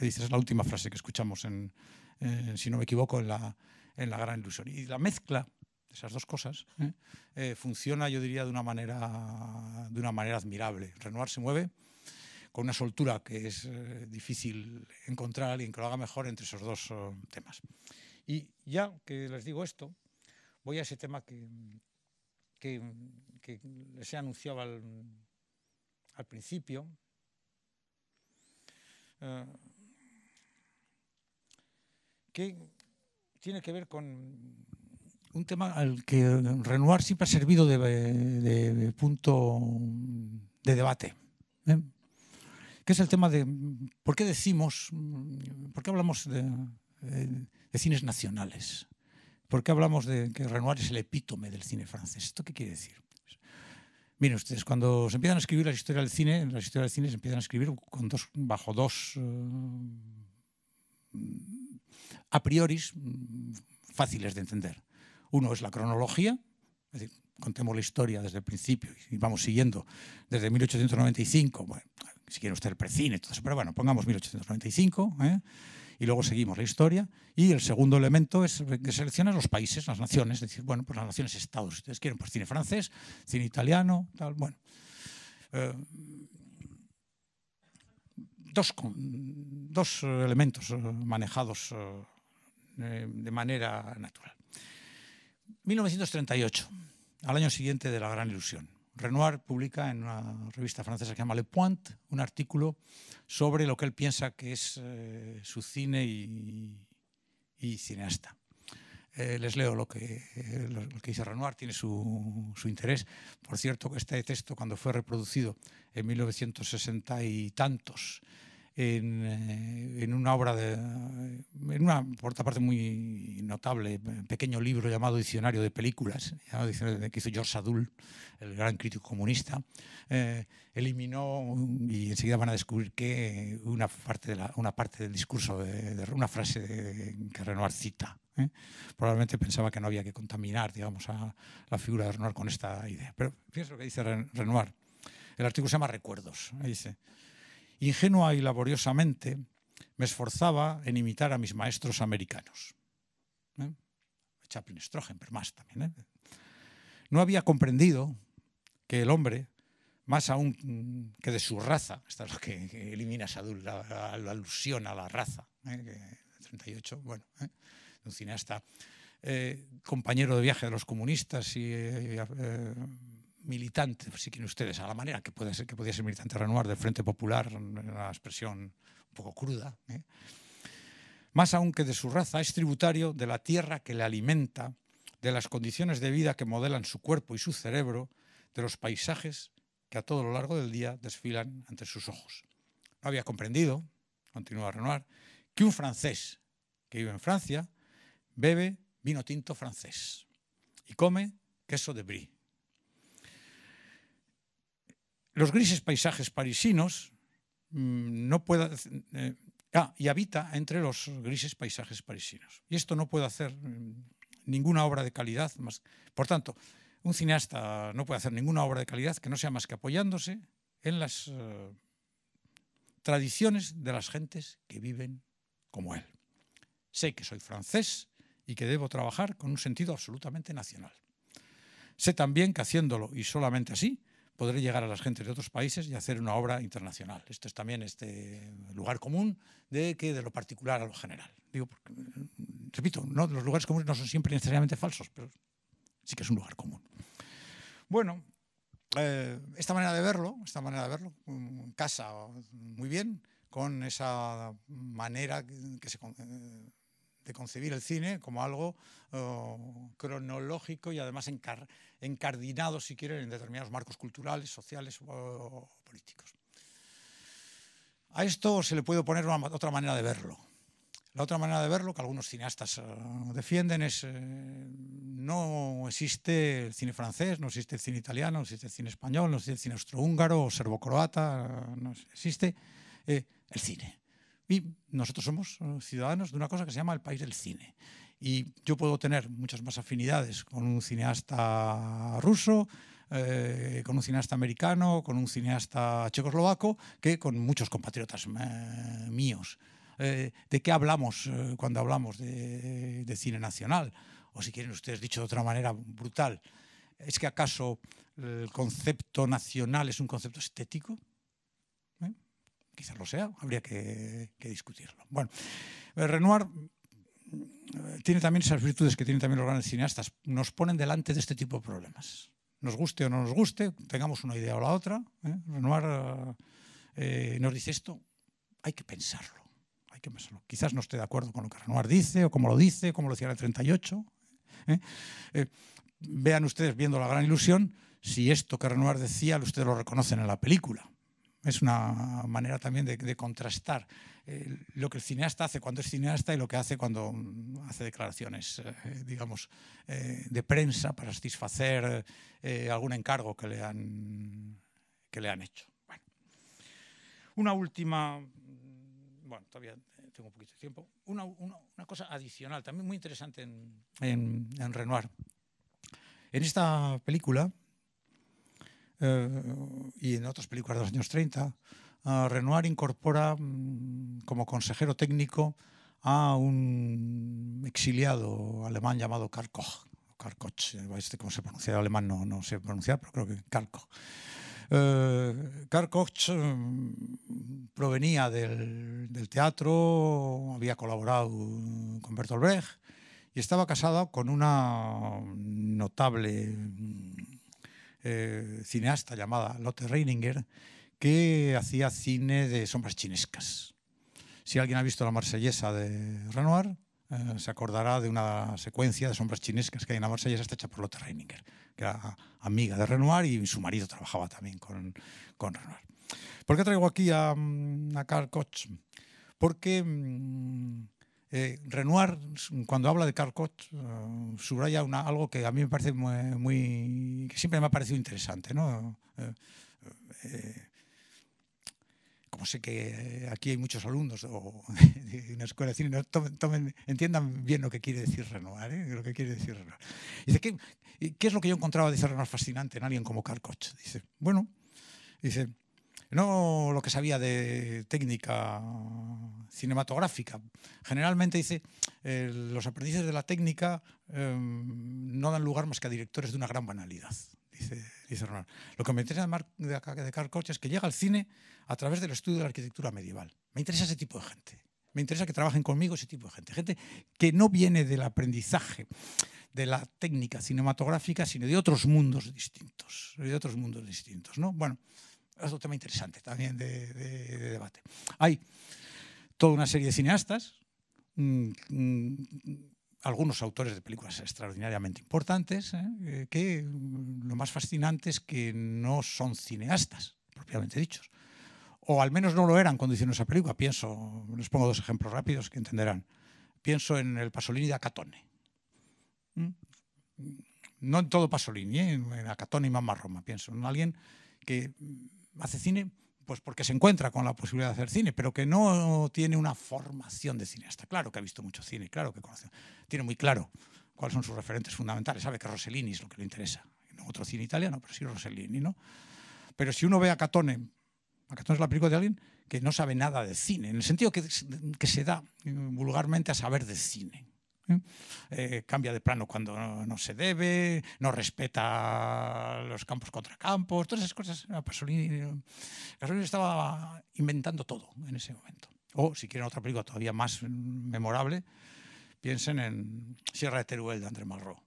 Dice, es la última frase que escuchamos, en, eh, si no me equivoco, en la, en la Gran Ilusión. Y la mezcla de esas dos cosas, funciona, yo diría, de una manera, de una manera admirable. Renoir se mueve con una soltura que es eh, difícil encontrar y que lo haga mejor entre esos dos oh, temas. Y ya que les digo esto, voy a ese tema que, que, les he anunciado al, principio. Eh, que tiene que ver con un tema al que Renoir siempre ha servido de, eh, punto de debate que es el tema de mm, por qué decimos, mm, por qué hablamos eh, de, cines nacionales, por qué hablamos de que Renoir es el epítome del cine francés. ¿Esto qué quiere decir? Miren ustedes, cuando se empiezan a escribir la historia del cine, las historias del cine se empiezan a escribir con dos, bajo dos eh, a priori mm, fáciles de entender. Uno es la cronología, es decir, contemos la historia desde el principio y vamos siguiendo desde 1895. Bueno, si quiere usted el precine, todo Pero bueno, pongamos 1895 ¿eh? y luego seguimos la historia. Y el segundo elemento es que seleccionas los países, las naciones. Es decir, bueno, pues las naciones estados. Si ustedes quieren, pues cine francés, cine italiano, tal, bueno. Eh, dos, dos eh, elementos manejados de manera natural. 1938, al año siguiente de la Gran Ilusión. Renoir publica en una revista francesa que se llama Le Point un artículo sobre lo que él piensa que es eh, su cine y, cineasta. Eh, les leo lo que, que, dice Renoir, tiene su, su, interés. Por cierto, que este texto, cuando fue reproducido en 1960 y tantos eh, en, una obra de. en una, por otra parte, muy notable, pequeño libro llamado Diccionario de Películas, que hizo George Sadul, el gran crítico comunista, eh, eliminó, y enseguida van a descubrir que una parte, de una parte del discurso, de, una frase de, que Renoir cita. ¿eh? Probablemente pensaba que no había que contaminar, digamos, a la figura de Renoir con esta idea. Pero fíjense lo que dice Renoir. El artículo se llama Recuerdos. dice. Ingenua y laboriosamente me esforzaba en imitar a mis maestros americanos. ¿Eh? Chaplin, Strogen, pero más también. ¿eh? No había comprendido que el hombre, más aún que de su raza, esta es lo que elimina esa la, alusión a la raza, 38, ¿eh? bueno, un cineasta compañero de viaje de los comunistas y militante, si quieren ustedes, a la manera que puede ser que podía ser militante Renoir del Frente Popular, una expresión un poco cruda, ¿eh? más aún que de su raza, es tributario de la tierra que le alimenta, de las condiciones de vida que modelan su cuerpo y su cerebro, de los paisajes que a todo lo largo del día desfilan ante sus ojos. No había comprendido, continúa Renoir, que un francés que vive en Francia bebe vino tinto francés y come queso de brie los grises paisajes parisinos mm, no puede, eh, ah, y habita entre los grises paisajes parisinos. Y esto no puede hacer mm, ninguna obra de calidad más. Por tanto, un cineasta no puede hacer ninguna obra de calidad que no sea más que apoyándose en las eh, tradiciones de las gentes que viven como él. Sé que soy francés y que debo trabajar con un sentido absolutamente nacional. Sé también que haciéndolo y solamente así, podré llegar a las gentes de otros países y hacer una obra internacional. Esto es también este lugar común de que de lo particular a lo general. Digo, mm, repito, no, los lugares comunes no son siempre necesariamente falsos, pero sí que es un lugar común. Bueno, eh, esta manera de verlo, esta manera de verlo, mm, casa muy bien con esa manera eh, de concebir el cine como algo oh, cronológico y además encar encardinados, si quieren, en determinados marcos culturales, sociales o políticos. A esto se le puede poner otra manera de verlo. La otra manera de verlo, que algunos cineastas eh, defienden, es eh, no existe el cine francés, no existe el cine italiano, no existe el cine español, no existe el cine austrohúngaro o serbo-croata, no existe eh, el cine. Y nosotros somos ciudadanos de una cosa que se llama el país del cine. Y yo puedo tener muchas más afinidades con un cineasta ruso, eh, con un cineasta americano, con un cineasta checoslovaco, que con muchos compatriotas eh, míos. Eh, ¿De qué hablamos cuando hablamos de, cine nacional? O si quieren ustedes, dicho de otra manera brutal, ¿es que acaso el concepto nacional es un concepto estético? Quizás lo sea, habría que, que discutirlo. Bueno, Renoir tiene también esas virtudes que tienen también los grandes cineastas. Nos ponen delante de este tipo de problemas. Nos guste o no nos guste, tengamos una idea o la otra. ¿eh? Renoir eh, nos dice esto, hay que pensarlo. Hay que Quizás no esté de acuerdo con lo que Renoir dice, o como lo dice, como lo decía en el 38. ¿eh? vean ustedes, viendo la gran ilusión, si esto que Renoir decía, ustedes lo reconocen en la película. Es una manera también de contrastar lo que el cineasta hace cuando es cineasta y lo que hace cuando mm, hace declaraciones, eh, digamos, eh, de prensa para satisfacer eh, algún encargo que le han, que le han hecho. Una última, mm, bueno, todavía tengo un poquito de tiempo, una, cosa adicional, también muy interesante en, en, en Renoir. En esta película y en otras películas de los años 30, Ah, Renoir incorpora mm, como consejero técnico a un exiliado alemán llamado Karl Koch. Karl Koch, eh, este, se pronuncia alemán, no, no sé pronunciar, pero creo que Karl Koch. Eh, mm, provenía del, teatro, había colaborado con Bertolt Brecht y estaba casado con una notable mm, eh, cineasta llamada Lotte Reininger, que hacía cine de sombras chinescas. Si alguien ha visto la marsellesa de Renoir, eh, se acordará de una secuencia de sombras chinescas que hay en la marsellesa, está hecha por Lotte Reininger, que era amiga de Renoir y su marido trabajaba también con, con Renoir. ¿Por qué traigo aquí a, Carl mm, Koch? Porque mm, eh, Renoir, cuando habla de Carl Koch, eh, subraya algo que a mí me parece muy, que siempre me ha parecido interesante. ¿no? No sé que eh, aquí hay muchos alumnos o en una escuela de cine, tomen, entiendan bien lo que quiere decir Renoir. ¿eh? lo que quiere decir Dice, ¿qué, es lo que yo encontraba, ser Renoir, fascinante en alguien como Karl Dice, bueno, dice, no lo que sabía de técnica cinematográfica. Generalmente dice, eh, los aprendices de la técnica em, no dan lugar más que a directores de una gran banalidad. Dice, lo que me interesa de Karl Koch es que llega al cine a través del estudio de la arquitectura medieval. Me interesa ese tipo de gente. Me interesa que trabajen conmigo ese tipo de gente. Gente que no viene del aprendizaje, de la técnica cinematográfica, sino de otros mundos distintos. De otros mundos distintos, ¿no? Bueno, es un tema interesante también de, debate. Hay toda una serie de cineastas algunos autores de películas extraordinariamente importantes, ¿eh? Eh, que lo más fascinante es que no son cineastas, propiamente dichos. O al menos no lo eran cuando hicieron esa película. Pienso, les pongo dos ejemplos rápidos que entenderán. Pienso en el Pasolini de Acatone. ¿Mm? No en todo Pasolini, ¿eh? en Acatone y Mamma Roma, pienso. En alguien que hace cine pues porque se encuentra con la posibilidad de hacer cine, pero que no tiene una formación de cineasta. Claro que ha visto mucho cine, claro que conoce, tiene muy claro cuáles son sus referentes fundamentales. Sabe que Rossellini es lo que le interesa. No otro cine italiano, pero sí Rossellini, ¿no? Pero si uno ve a Catone, a Catone es la película de alguien que no sabe nada de cine, en el sentido que, que se da vulgarmente a saber de cine. Eh, cambia de plano cuando no, se debe, no respeta los campos contra campos, todas esas cosas. Ah, Pasolini, pues eh, estaba inventando todo en ese momento. O, si quieren otra película todavía más memorable, piensen en Sierra de Teruel de André Malraux.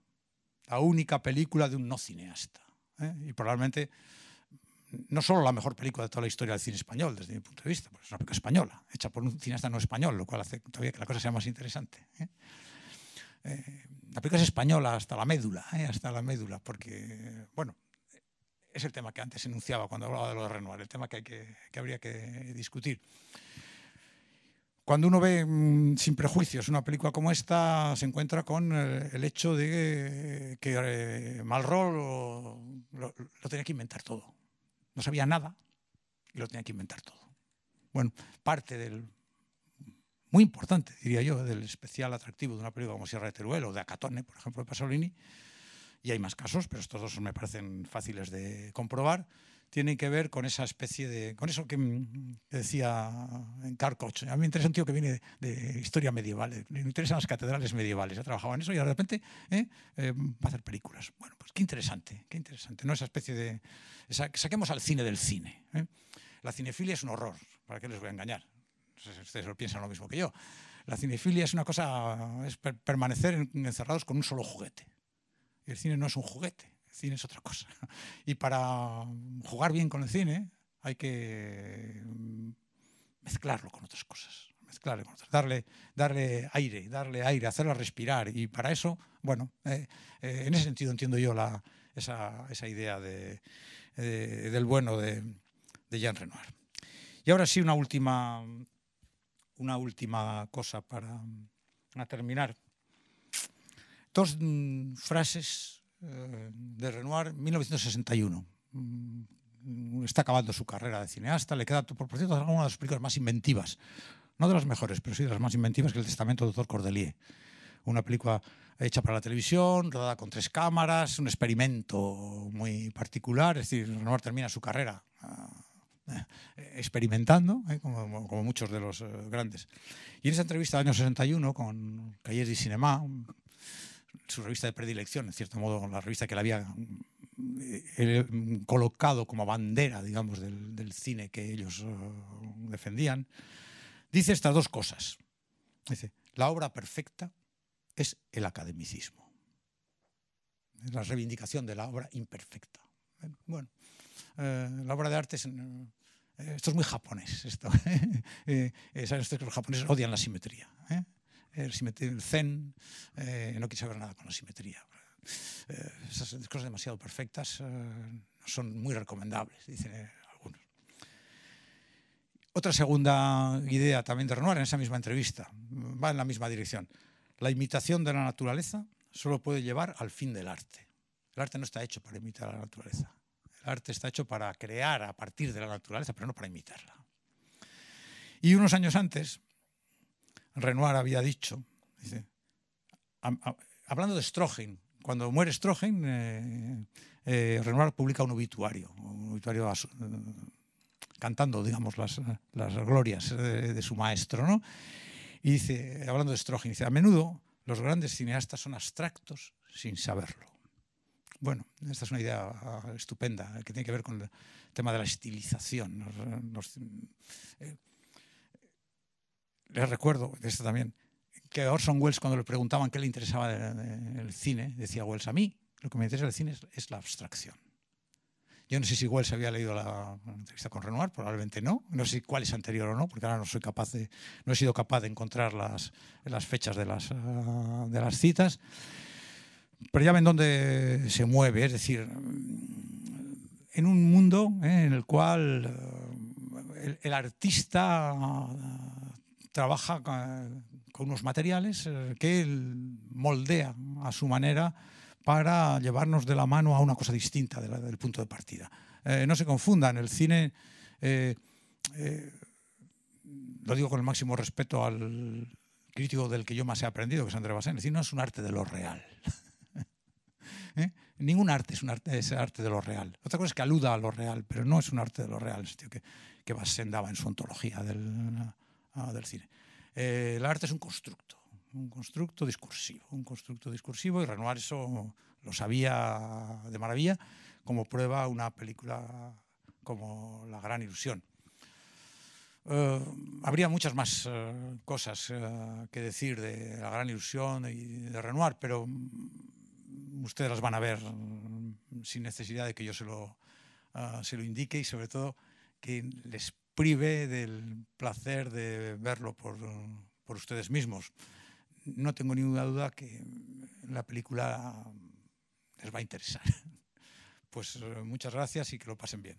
La única película de un no cineasta. ¿eh? Y probablemente no solo la mejor película de toda la historia del cine español, desde mi punto de vista, porque es una película española, hecha por un cineasta no español, lo cual hace todavía que la cosa sea más interesante. Eh, la película es española hasta la médula, eh, hasta la médula, porque, bueno, es el tema que antes enunciaba cuando hablaba de de Renoir el tema que, hay que, habría que discutir. Cuando uno ve mm, sin prejuicios una película como esta, se encuentra con eh, el, hecho de que eh, lo tenía que inventar todo. No sabía nada y lo tenía que inventar todo. Bueno, parte del muy importante, diría yo, del especial atractivo de una película como Sierra de Teruel o de Acatone, por ejemplo, de Pasolini, y hay más casos, pero estos dos me parecen fáciles de comprobar, tienen que ver con esa especie de, con eso que, mm, decía en Carcoch. A mí me interesa un tío que viene de, historia medieval, me eh, interesan las catedrales medievales, ha trabajado en eso y de repente eh, eh, va a hacer películas. Bueno, pues qué interesante, qué interesante, ¿no? Esa especie de, saquemos al cine del cine. La cinefilia es un horror, ¿para qué les voy a engañar? ustedes lo piensan lo mismo que yo. La cinefilia es una cosa, es permanecer encerrados con un solo juguete. el cine no es un juguete, el cine es otra cosa. Y para jugar bien con el cine hay que mm, mezclarlo con otras cosas. Mezclarlo con otras, darle, darle aire, darle aire, hacerla respirar. Y para eso, bueno, eh, eh, en ese sentido entiendo yo esa, idea del bueno de, de Jean Renoir. Y ahora sí, una última una última cosa para mm, terminar. Dos mm, frases eh, de Renoir, 1961. Mm, está acabando su carrera de cineasta, le queda, por cierto, una de las películas más inventivas. No de las mejores, pero sí de las más inventivas que El Testamento del Doctor Cordelier. Una película hecha para la televisión, rodada con tres cámaras, un experimento muy particular. Es decir, Renoir termina su carrera ah, Eh, experimentando, eh, como, muchos de los eh, grandes. Y en esa entrevista del año 61 con calles y Cinema, su revista de predilección, en cierto modo, la revista que la había colocado como bandera, digamos, del, cine que ellos defendían, dice estas dos cosas. Dice, la obra perfecta es el academicismo, es la reivindicación de la obra imperfecta. Bueno, eh, la obra de arte es, eh, esto es muy japonés, esto. eh, eh que los japoneses odian la simetría. El, zen no quiere saber nada con la simetría. esas cosas demasiado perfectas son muy recomendables, dicen algunos. Otra segunda idea también de Renoir en esa misma entrevista, va en la misma dirección. La imitación de la naturaleza solo puede llevar al fin del arte. El arte no está hecho para imitar a la naturaleza. El arte está hecho para crear a partir de la naturaleza, pero no para imitarla. Y unos años antes, Renoir había dicho, hablando de estrógen cuando muere estrógen eh, eh, Renoir publica un obituario, un obituario cantando, digamos, las, glorias de, su maestro, ¿no? Y dice, hablando de estrógen dice, a menudo los grandes cineastas son abstractos sin saberlo. Bueno, esta es una idea ah, estupenda que tiene que ver con el tema de la estilización. Eh, eh, eh, les recuerdo, esto también, que Orson Welles cuando le preguntaban qué le interesaba el cine, decía Welles, a mí lo que me interesa del cine es, la abstracción. Yo no sé si Welles había leído la entrevista con Renoir, probablemente no. No sé cuál es anterior o no, porque ahora no soy capaz de, no he sido capaz de encontrar las, las fechas de las, ah, de las citas. Pero ya ven dónde se mueve, es decir, en un mundo ¿eh? en el cual eh, el, artista eh, trabaja con unos materiales que él moldea a su manera para llevarnos de la mano a una cosa distinta del punto de partida. no se confundan, el cine, lo digo con el máximo respeto al crítico del que yo más he aprendido, que es André Bazin, el cine no es un arte de lo real. ¿eh? Ningún arte es un arte, es arte de lo real. Otra cosa es que aluda a lo real, pero no es un arte de lo real, en que, que daba en su ontología ah, del, cine. Eh, el arte es un constructo, un constructo discursivo, un constructo discursivo, y Renoir eso lo sabía de maravilla, como prueba una película como La Gran Ilusión. Eh, habría muchas más cosas que decir de la gran ilusión y de Renoir, pero ustedes las van a ver mm, sin necesidad de que yo ah, se lo, indique y sobre todo que les prive del placer de verlo por, por ustedes mismos. No tengo ninguna duda que la película les va a interesar. Pues eh, muchas gracias y que lo pasen bien.